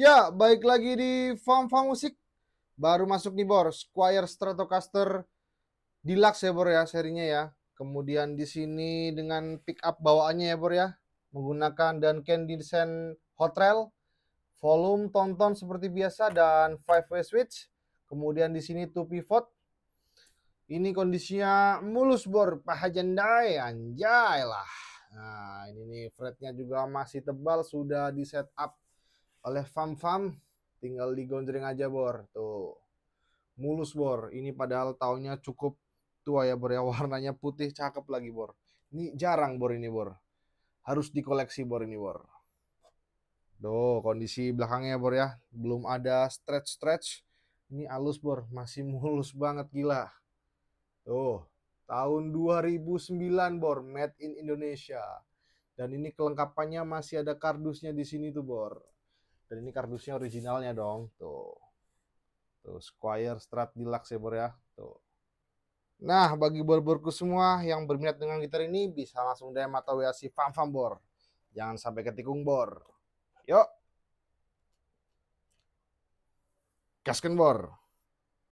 Ya, baik lagi di Farm Farm Musik. Baru masuk nih Bor, Squire Stratocaster Deluxe ya Bor ya serinya ya. Kemudian di sini dengan pick up bawaannya ya Bor ya. Menggunakan Duncan Descent Hot Rail. Volume tonton seperti biasa dan 5-way switch. Kemudian di sini 2 pivot. Ini kondisinya mulus Bor, paha jenday anjay lah. Nah ini nih fretnya juga masih tebal, sudah di setup oleh fam-fam tinggal digondring aja bor tuh mulus bor ini padahal tahunnya cukup tua ya bor ya warnanya putih cakep lagi bor ini jarang bor ini bor harus dikoleksi bor ini bor Duh, kondisi belakangnya bor ya. Belum ada stretch-stretch. Ini alus bor, masih mulus banget gila. Tuh, tahun 2009 bor, made in Indonesia. Dan ini kelengkapannya masih ada kardusnya di sini tuh bor. Dan ini kardusnya originalnya dong, tuh. Tuh Squire Strat Deluxe ya, Bro ya. Tuh. Nah, bagi borborku semua yang berminat dengan gitar ini bisa langsung DM atau WA si Fam Fam Bor. Jangan sampai ketikung Bor. Yuk. Gaskin Bor.